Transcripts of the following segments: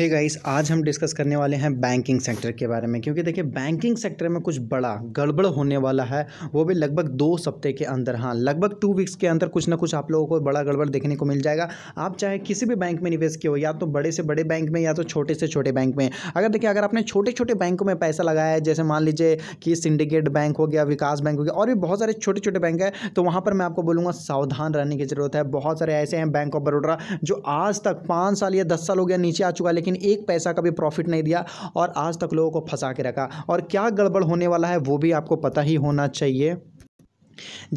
हे hey guys आज हम discuss करने वाले हैं बैंकिंग सेक्टर के बारे में क्योंकि देखिए बैंकिंग सेक्टर में कुछ बड़ा गड़बड़ होने वाला है वो भी लगभग दो सप्ते के अंदर हाँ लगभग टू वीक्स के अंदर कुछ ना कुछ आप लोगों को बड़ा गड़बड़ देखने को मिल जाएगा आप चाहे किसी भी बैंक में निवेश किए हो या तो बड़े से बड़े बैंक में या तो छोटे से छोटे बैंक में अगर देखिए अगर आपने छोटे छोटे बैंकों में पैसा लगाया है जैसे मान लीजिए कि सिंडिकेट बैंक हो गया विकास बैंक हो गया और भी बहुत सारे छोटे छोटे बैंक है तो वहाँ पर मैं आपको बोलूँगा सावधान रहने की जरूरत है बहुत सारे ऐसे हैं बैंक ऑफ बड़ोड़ा जो आज तक पाँच साल या दस साल हो गया नीचे आ चुका लेकिन लेकिन एक पैसा का भी प्रॉफिट नहीं दिया और आज तक लोगों को फंसा के रखा और क्या गड़बड़ होने वाला है वो भी आपको पता ही होना चाहिए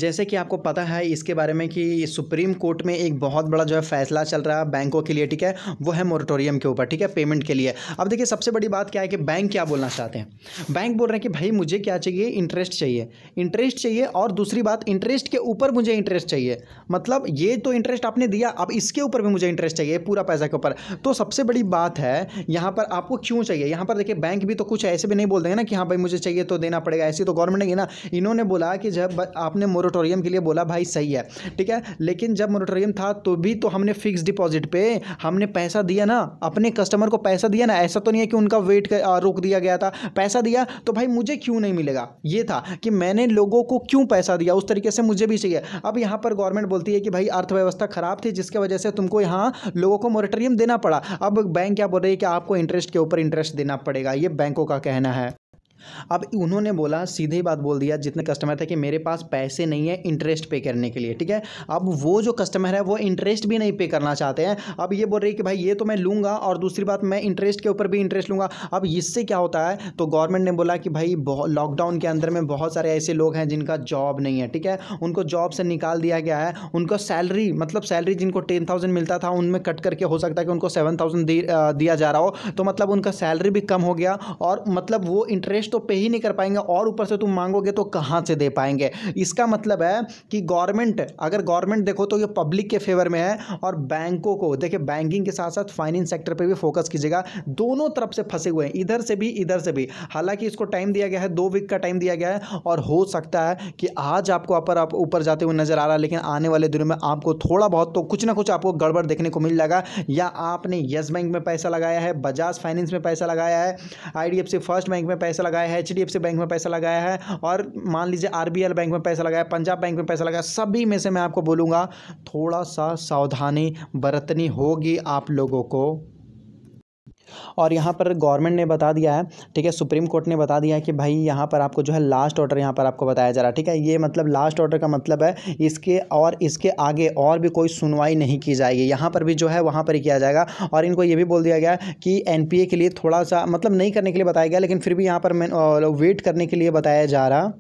जैसे कि आपको पता है इसके बारे में कि सुप्रीम कोर्ट में एक बहुत बड़ा जो है फैसला चल रहा है बैंकों के लिए ठीक है वो है मोरिटोरियम के ऊपर ठीक है पेमेंट के लिए अब देखिए सबसे बड़ी बात क्या है कि बैंक क्या बोलना चाहते हैं बैंक बोल रहे हैं कि भाई मुझे क्या चाहिए इंटरेस्ट चाहिए इंटरेस्ट चाहिए और दूसरी बात इंटरेस्ट के ऊपर मुझे इंटरेस्ट चाहिए मतलब ये तो इंटरेस्ट आपने दिया अब इसके ऊपर भी मुझे इंटरेस्ट चाहिए पूरा पैसा के ऊपर तो सबसे बड़ी बात है यहाँ पर आपको क्यों चाहिए यहाँ पर देखिए बैंक भी तो कुछ ऐसे भी नहीं बोल देंगे ना कि हाँ भाई मुझे चाहिए तो देना पड़ेगा ऐसी तो गवर्नमेंट ने ना इन्होंने बोला कि जब आप आपने मोरिटोरियम के लिए बोला भाई सही है ठीक है लेकिन जब मोरेटोरियम था तो भी तो हमने फिक्स डिपॉजिट पे हमने पैसा दिया ना अपने कस्टमर को पैसा दिया ना ऐसा तो नहीं है कि उनका वेट रोक दिया गया था पैसा दिया तो भाई मुझे क्यों नहीं मिलेगा ये था कि मैंने लोगों को क्यों पैसा दिया उस तरीके से मुझे भी चाहिए अब यहाँ पर गवर्नमेंट बोलती है कि भाई अर्थव्यवस्था खराब थी जिसके वजह से तुमको यहाँ लोगों को मोरेटोरियम देना पड़ा अब बैंक क्या बोल रही है कि आपको इंटरेस्ट के ऊपर इंटरेस्ट देना पड़ेगा ये बैंकों का कहना है अब उन्होंने बोला सीधे ही बात बोल दिया जितने कस्टमर थे कि मेरे पास पैसे नहीं है इंटरेस्ट पे करने के लिए ठीक है अब वो जो कस्टमर है वो इंटरेस्ट भी नहीं पे करना चाहते हैं अब ये बोल रही कि भाई ये तो मैं लूँगा और दूसरी बात मैं इंटरेस्ट के ऊपर भी इंटरेस्ट लूँगा अब इससे क्या होता है तो गवर्नमेंट ने बोला कि भाई लॉकडाउन के अंदर में बहुत सारे ऐसे लोग हैं जिनका जॉब नहीं है ठीक है उनको जॉब से निकाल दिया गया है उनको सैलरी मतलब सैलरी जिनको टेन थाउजेंड मिलता था उनमें कट करके हो सकता है कि उनको सेवन थाउजेंड दिया जा रहा हो तो मतलब उनका सैलरी भी कम हो गया और मतलब वो इंटरेस्ट तो पे ही नहीं कर पाएंगे और ऊपर से तुम मांगोगे तो कहाँ से दे पाएंगे इसका मतलब है कि गवर्नमेंट अगर गवर्नमेंट देखो तो ये पब्लिक के फेवर में है और बैंकों को देखिए बैंकिंग के साथ साथ फाइनेंस सेक्टर पर भी फोकस कीजिएगा दोनों तरफ से फंसे हुए हैं इधर से भी इधर से भी हालांकि इसको टाइम दिया गया है दो वीक का टाइम दिया गया है और हो सकता है कि आज आपको ऊपर आप जाते हुए नजर आ रहा है लेकिन आने वाले दिनों में आपको थोड़ा बहुत तो कुछ ना कुछ आपको गड़बड़ देखने को मिल जाएगा या आपने येस बैंक में पैसा लगाया है बजाज फाइनेंस में पैसा लगाया है आईडीएफसी फर्स्ट बैंक में पैसा लगाया लगाया है एच बैंक में पैसा लगाया है और मान लीजिए आर बैंक में पैसा लगाया पंजाब बैंक में पैसा लगाया सभी में से मैं आपको बोलूँगा थोड़ा सा सावधानी बरतनी होगी आप लोगों को और यहाँ पर गवर्नमेंट ने बता दिया है ठीक है सुप्रीम कोर्ट ने बता दिया है कि भाई यहाँ पर आपको जो है लास्ट ऑर्डर यहाँ पर आपको बताया जा रहा है ठीक है ये मतलब लास्ट ऑर्डर का मतलब है इसके और इसके आगे और भी कोई सुनवाई नहीं की जाएगी यहाँ पर भी जो है वहाँ पर ही किया जाएगा और इनको ये भी बोल दिया गया कि एन के लिए थोड़ा सा मतलब नहीं करने के लिए बताया गया लेकिन फिर भी यहाँ पर वेट करने के लिए बताया जा रहा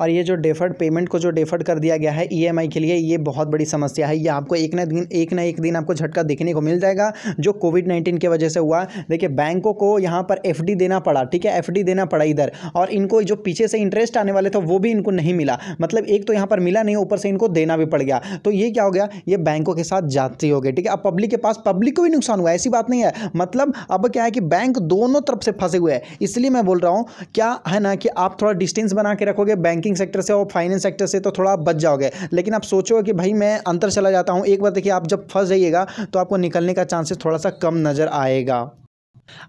और ये जो डेफर्ड पेमेंट को जो डेफर्ड कर दिया गया है ई e के लिए ये बहुत बड़ी समस्या है ये आपको एक ना दिन एक ना एक दिन आपको झटका देखने को मिल जाएगा जो कोविड नाइन्टीन की वजह से हुआ देखिए बैंकों को यहाँ पर एफ देना पड़ा ठीक है एफ देना पड़ा इधर और इनको जो पीछे से इंटरेस्ट आने वाले थे वो भी इनको नहीं मिला मतलब एक तो यहाँ पर मिला नहीं ऊपर से इनको देना भी पड़ गया तो ये क्या हो गया ये बैंकों के साथ जाती हो गई ठीक है अब पब्लिक के पास पब्लिक को भी नुकसान हुआ ऐसी बात नहीं है मतलब अब क्या है कि बैंक दोनों तरफ से फंसे हुए हैं इसलिए मैं बोल रहा हूँ क्या है ना कि आप थोड़ा डिस्टेंस बना के रखोगे बैंकिंग बैंकिंग सेक्टर से और फाइनेंस सेक्टर से तो थोड़ा आप बच जाओगे लेकिन आप सोचोगे कि भाई मैं अंतर चला जाता हूँ एक बार देखिए आप जब फंस जाइएगा तो आपको निकलने का चांसेस थोड़ा सा कम नज़र आएगा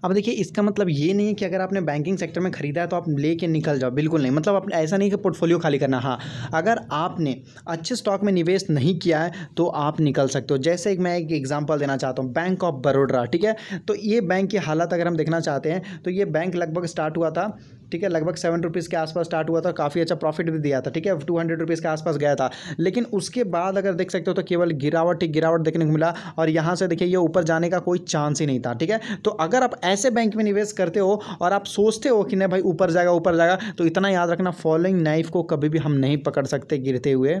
अब देखिए इसका मतलब ये नहीं है कि अगर आपने बैंकिंग सेक्टर में खरीदा है तो आप लेके निकल जाओ बिल्कुल नहीं मतलब आपने ऐसा नहीं कि पोर्टफोलियो खाली करना हाँ अगर आपने अच्छे स्टॉक में निवेश नहीं किया है तो आप निकल सकते हो जैसे एक मैं एक एग्जांपल देना चाहता हूँ बैंक ऑफ बड़ोडरा ठीक है तो ये बैंक की हालत अगर हम देखना चाहते हैं तो ये बैंक लगभग स्टार्ट हुआ था ठीक है लगभग सेवन रुपीज़ के आसपास स्टार्ट हुआ था काफ़ी अच्छा प्रॉफिट भी दिया था ठीक है टू हंड्रेड रुपीज़ के आसपास गया था लेकिन उसके बाद अगर देख सकते हो तो केवल गिरावट ही गिरावट देखने को मिला और यहाँ से देखिए ये ऊपर जाने का कोई चांस ही नहीं था ठीक है तो अगर आप ऐसे बैंक में निवेश करते हो और आप सोचते हो कि नहीं भाई ऊपर जाएगा ऊपर जाएगा तो इतना याद रखना फॉलोइंग नाइफ को कभी भी हम नहीं पकड़ सकते गिरते हुए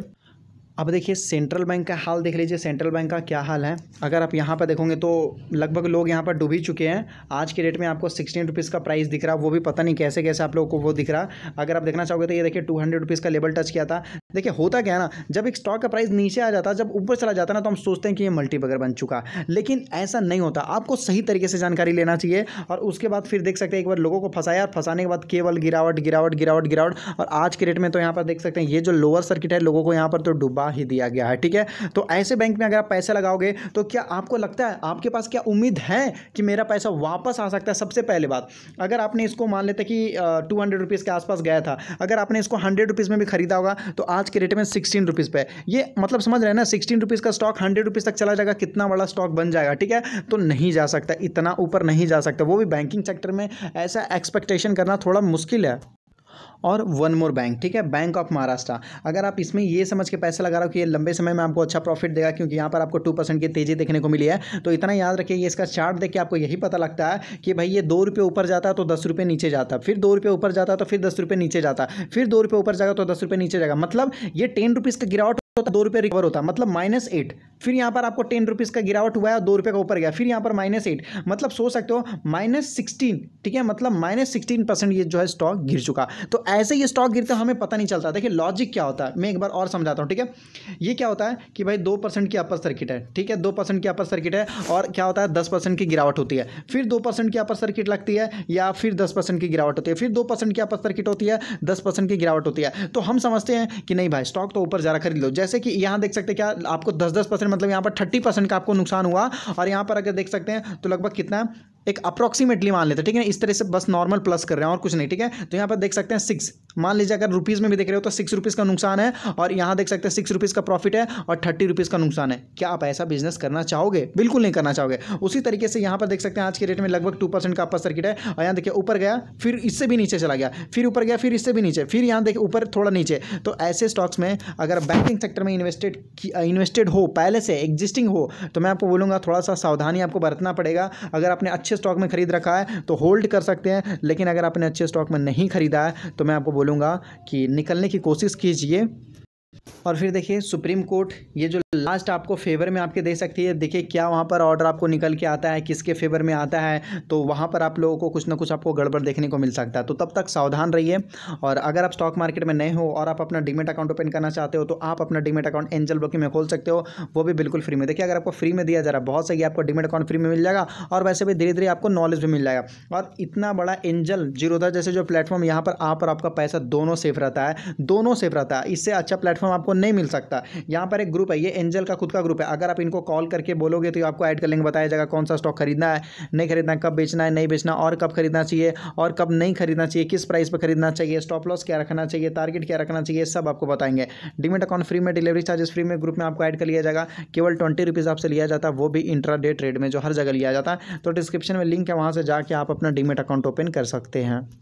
अब देखिए सेंट्रल बैंक का हाल देख लीजिए सेंट्रल बैंक का क्या हाल है अगर आप यहाँ पर देखोगे तो लगभग लोग यहाँ पर डूब ही चुके हैं आज के डेट में आपको सिक्सटीन रुपीज़ का प्राइस दिख रहा वो भी पता नहीं कैसे कैसे आप लोगों को वो दिख रहा अगर आप देखना चाहोगे तो ये देखिए टू हंड्रेड रुपीज़ का लेवल टच किया था देखिए होता क्या ना जब एक स्टॉक का प्राइस नीचे आ जाता है जब ऊपर चला जाता है ना तो हम सोचते हैं कि ये मल्टीपगर बन चुका लेकिन ऐसा नहीं होता आपको सही तरीके से जानकारी लेना चाहिए और उसके बाद फिर देख सकते हैं एक बार लोगों को फंसाया और फंसाने के बाद केवल गिरावट गिरावट गिरावट गिरावट और आज के रेट में तो यहाँ पर देख सकते हैं ये जो लोअर सर्किट है लोगों को यहाँ पर तो डुबा ही दिया गया है ठीक है तो ऐसे बैंक में अगर आप पैसा लगाओगे तो क्या आपको लगता है आपके पास क्या उम्मीद है कि मेरा पैसा वापस आ सकता है सबसे पहले बात अगर आपने इसको मान लेते कि टू हंड्रेड के आसपास गया था अगर आपने इसको हंड्रेड में भी खरीदा होगा तो आज आज के रेट में सिक्सटीन रुपीज़ पे ये मतलब समझ रहे हैं ना सिक्सटीन रुपीज़ का स्टॉक हंड्रेड रुपीज़ तक चला जाएगा कितना बड़ा स्टॉक बन जाएगा ठीक है तो नहीं जा सकता इतना ऊपर नहीं जा सकता वो भी बैंकिंग सेक्टर में ऐसा एक्सपेक्टेशन करना थोड़ा मुश्किल है और वन मोर बैंक ठीक है बैंक ऑफ महाराष्ट्र अगर आप इसमें यह समझ के पैसा लगा रहे हो कि ये लंबे समय में आपको अच्छा प्रॉफिट देगा क्योंकि यहां पर आपको टू परसेंट की तेजी देखने को मिली है तो इतना याद रखिए ये इसका चार्ट देख के आपको यही पता लगता है कि भाई ये दो रुपये ऊपर जाता तो दस रुपये नीचे जाता फिर दो रुपये ऊपर जाता तो फिर दस रुपये नीचे जाता फिर दो रुपये ऊपर जाएगा तो दस रुपये नीचे जाएगा मतलब ये टेन रुपीज़ का गिरावट तो दो रुपये रिकवर होता है मतलब माइनस एट फिर यहाँ पर आपको टेन रुपीज़ का गिरावट हुआ है और दो रुपये का ऊपर गया फिर यहाँ पर माइनस एट मतलब सोच सकते हो माइनस सिक्सटीन ठीक है मतलब माइनस सिक्सटीन परसेंट ये जो है स्टॉक गिर चुका तो ऐसे ये स्टॉक गिरते हमें पता नहीं चलता देखिए लॉजिक क्या होता है मैं एक बार और समझाता हूँ ठीक है ये क्या होता है कि भाई दो की अपर सर्किट है ठीक है दो की अपर सर्किट है और क्या होता है दस की गिरावट होती है फिर दो की अपर सर्किट लगती है या फिर दस की गिरावट होती है फिर दो की अपर सर्किट होती है दस की गिरावट होती है तो हम समझते हैं कि नहीं भाई स्टॉक तो ऊपर ज़्यादा खरीद लो जैसे कि यहाँ देख सकते क्या आपको दस दस परसेंट मतलब यहाँ पर थर्टी परसेंट का आपको नुकसान हुआ और यहाँ पर अगर देख सकते हैं तो लगभग कितना एक अप्रॉक्सीमेटली मान लेते हैं ठीक है इस तरह से बस नॉर्मल प्लस कर रहे हैं और कुछ नहीं ठीक है तो यहाँ पर देख सकते हैं सिक्स मान लीजिए अगर रुपीज़ में भी देख रहे हो तो सिक्स रुपीज़ का नुकसान है और यहाँ देख सकते हैं सिक्स रुपीज़ का प्रॉफिट है और थर्टी रुपीज़ का नुकसान है क्या आप ऐसा बिजनेस करना चाहोगे बिल्कुल नहीं करना चाहोगे उसी तरीके से यहाँ पर देख सकते हैं आज के रेट में लगभग टू परसेंट का अपर सर्किट है और यहाँ देखिए ऊपर गया फिर इससे भी नीचे चला गया फिर ऊपर गया फिर इससे भी नीचे फिर यहाँ देखिए ऊपर थोड़ा नीचे तो ऐसे स्टॉक्स में अगर बैंकिंग सेक्टर में इन्वेस्टेड इन्वेस्टेड हो पहले से एग्जिस्टिंग हो तो मैं आपको बोलूँगा थोड़ा सा सावधानी आपको बरतना पड़ेगा अगर आपने अच्छे अच्छे स्टॉक में खरीद रखा है तो होल्ड कर सकते हैं लेकिन अगर आपने अच्छे स्टॉक में नहीं खरीदा है तो मैं आपको बोलूँगा कि निकलने की कोशिश कीजिए और फिर देखिए सुप्रीम कोर्ट ये जो लास्ट आपको फेवर में आपके दे सकती है देखिए क्या वहाँ पर ऑर्डर आपको निकल के आता है किसके फेवर में आता है तो वहाँ पर आप लोगों को कुछ ना कुछ आपको गड़बड़ देखने को मिल सकता है तो तब तक सावधान रहिए और अगर आप स्टॉक मार्केट में नए हो और आप अपना डिमेट अकाउंट ओपन करना चाहते हो तो आप अपना डिमेट अकाउंट एंजल ब्रोकिंग में खोल सकते हो वो भी बिल्कुल फ्री में देखिए अगर आपको फ्री में दिया जा रहा है बहुत सही आपको डिमेट अकाउंट फ्री में मिल जाएगा और वैसे भी धीरे धीरे आपको नॉलेज भी मिल जाएगा और इतना बड़ा एंजल जीरोधा जैसे जो प्लेटफॉर्म यहाँ पर आप और आपका पैसा दोनों सेफ रहता है दोनों सेफ रहता है इससे अच्छा प्लेटफॉर्म प्लेटफॉर्म आपको नहीं मिल सकता यहाँ पर एक ग्रुप है ये एंजल का खुद का ग्रुप है अगर आप इनको कॉल करके बोलोगे तो आपको ऐड कर लेंगे बताया जाएगा कौन सा स्टॉक खरीदना है नहीं खरीदना कब बेचना है नहीं बेचना और कब खरीदना चाहिए और कब नहीं खरीदना चाहिए किस प्राइस पर खरीदना चाहिए स्टॉप लॉस क्या रखना चाहिए टारगेट क्या रखना चाहिए सब आपको बताएंगे डिमेट अकाउंट फ्री में डिलीवरी चार्जेस फ्री में ग्रुप में आपको ऐड कर लिया जाएगा केवल ट्वेंटी रुपीज़ आपसे लिया जाता है वो भी इंट्रा डे ट्रेड में जो हर जगह लिया जाता है तो डिस्क्रिप्शन में लिंक है वहाँ से जाके आप अपना डिमेट अकाउंट ओपन कर सकते हैं